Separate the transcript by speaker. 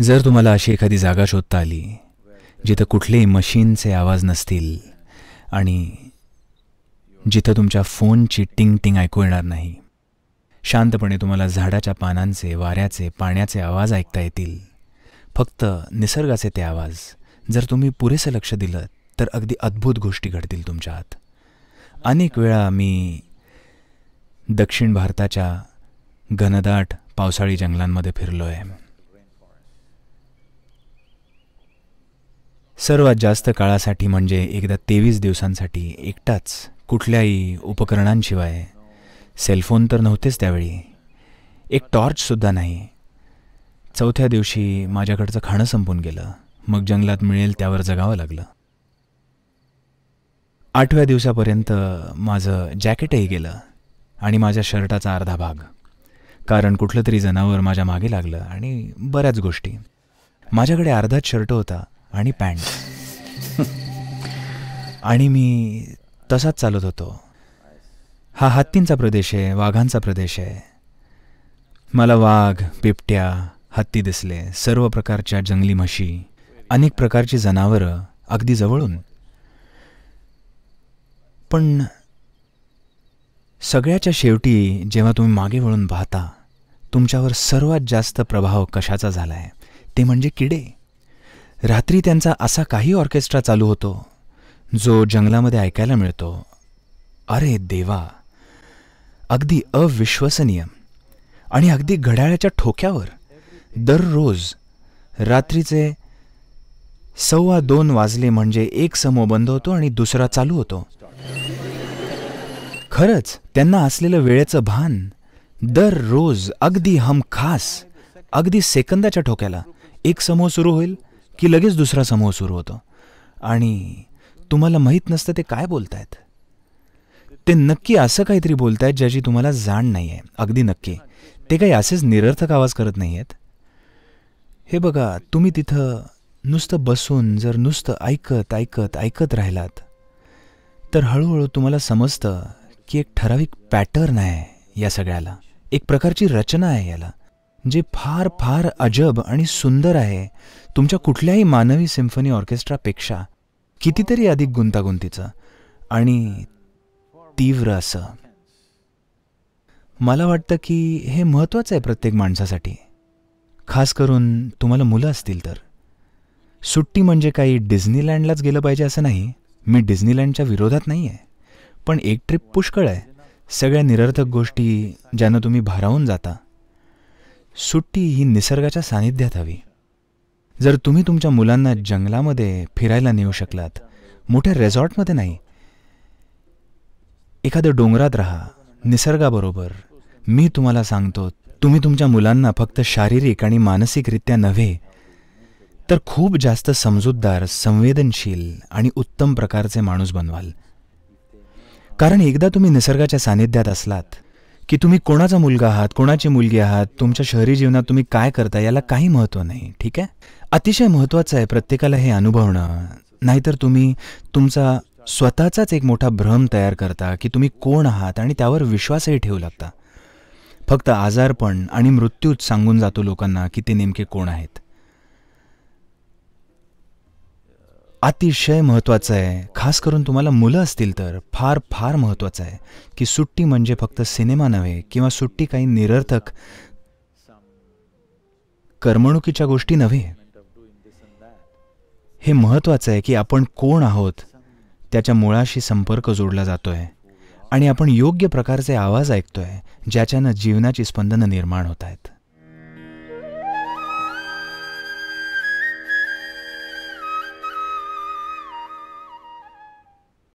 Speaker 1: जर तुम्हाला अशी एखादी जागा शोधता आली जिथं कुठलेही मशीनचे आवाज नसतील आणि जिथं तुमच्या फोनची टिंग टिंग ऐकू येणार नाही शांतपणे तुम्हाला झाडाच्या पानांचे वाऱ्याचे पाण्याचे आवाज ऐकता येतील फक्त निसर्गाचे ते आवाज जर तुम्ही पुरेसं लक्ष दिलं तर अगदी अद्भुत गोष्टी घडतील तुमच्या आत अनेक वेळा मी दक्षिण भारताच्या घनदाट पावसाळी जंगलांमध्ये फिरलो आहे सर्वात जास्त काळासाठी म्हणजे एकदा तेवीस दिवसांसाठी एकटाच कुठल्याही उपकरणांशिवाय सेलफोन तर नव्हतेच त्यावेळी एक टॉर्चसुद्धा नाही चौथ्या दिवशी माझ्याकडचं खाणं संपून गेलं मग जंगलात मिळेल त्यावर जगावं लागलं आठव्या दिवसापर्यंत माझं जॅकेटही गेलं आणि माझ्या शर्टाचा अर्धा भाग कारण कुठलं तरी जनावर माझ्या मागे लागलं आणि बऱ्याच गोष्टी माझ्याकडे अर्धाच शर्ट होता आणि पॅन्ट आणि मी तसाच चालत होतो हा हत्तींचा प्रदेश आहे वाघांचा प्रदेश आहे मला वाघ बिबट्या हत्ती दिसले सर्व प्रकारच्या जंगली म्हशी अनेक प्रकारची जनावरं अगदी जवळून पण सगळ्याच्या शेवटी जेव्हा तुम्ही मागे वळून पाहता तुमच्यावर सर्वात जास्त प्रभाव कशाचा झाला आहे ते म्हणजे किडे रात्री त्यांचा असा काही ऑर्केस्ट्रा चालू होतो जो जंगलामध्ये ऐकायला मिळतो अरे देवा अगदी अविश्वसनीय आणि अगदी घड्याळाच्या ठोक्यावर दररोज रात्रीचे सव्वा दोन वाजले म्हणजे एक समूह बंद होतो आणि दुसरा चालू होतो खरंच त्यांना असलेलं वेळेचं भान दररोज अगदी हमखास अगदी सेकंदाच्या ठोक्याला एक समूह सुरू होईल की लगेच दुसरा समूह सुरू होतो आणि तुम्हाला माहीत नसतं ते काय बोलतायत ते नक्की असं काहीतरी बोलतायत ज्याची तुम्हाला जाण नाही आहे अगदी नक्की ते काही असेच निरर्थक आवाज करत नाही आहेत हे बघा तुम्ही तिथं नुसतं बसून जर नुसतं ऐकत ऐकत ऐकत राहिलात तर हळूहळू तुम्हाला समजतं की एक ठराविक पॅटर्न आहे या सगळ्याला एक प्रकारची रचना आहे याला जे फार फार अजब आणि सुंदर आहे तुमच्या कुठल्याही मानवी सिम्फनी ऑर्केस्ट्रापेक्षा कितीतरी अधिक गुंतागुंतीचं आणि तीव्र असं मला वाटतं की हे महत्त्वाचं आहे प्रत्येक माणसासाठी खास करून तुम्हाला मुलं असतील तर सुट्टी म्हणजे काही डिझनीलँडलाच गेलं पाहिजे असं नाही मी डिझनीलँडच्या विरोधात नाही आहे पण एक ट्रिप पुष्कळ आहे सगळ्या निरर्थक गोष्टी ज्यांना तुम्ही भारावून जाता सुट्टी ही निसर्गाच्या सानिध्यात हवी जर तुम्ही तुमच्या मुलांना जंगलामध्ये फिरायला नेऊ शकलात मोठ्या रेझॉर्टमध्ये नाही एखादं डोंगरात राहा निसर्गाबरोबर मी तुम्हाला सांगतो तुम्ही तुमच्या मुलांना फक्त शारीरिक आणि मानसिकरित्या नव्हे तर खूप जास्त समजूतदार संवेदनशील आणि उत्तम प्रकारचे माणूस बनवाल कारण एकदा तुम्ही निसर्गाच्या सानिध्यात असलात की तुम्ही कोणाचा मुलगा आहात कोणाची मुलगी आहात तुमच्या शहरी जीवनात तुम्ही काय करता याला काही महत्त्व नाही ठीक आहे अतिशय महत्त्वाचं आहे प्रत्येकाला हे अनुभवणं नाहीतर तुम्ही तुमचा स्वतःचाच एक मोठा भ्रम तयार करता की तुम्ही कोण आहात आणि त्यावर विश्वासही ठेवू लागता फक्त आजारपण आणि मृत्यूच सांगून जातो लोकांना की ते नेमके कोण आहेत अतिशय महत्त्वाचं आहे खास करून तुम्हाला मुलं असतील तर फार फार महत्त्वाचं आहे की सुट्टी म्हणजे फक्त सिनेमा नव्हे किंवा सुट्टी काही निरर्थक करमणुकीच्या गोष्टी नव्हे हे महत्त्वाचं आहे की आपण कोण आहोत त्याच्या मुळाशी संपर्क जोडला जातो आहे आणि आपण योग्य प्रकारचे आवाज ऐकतो आहे ज्याच्यानं जीवनाची स्पंदनं निर्माण होत आहेत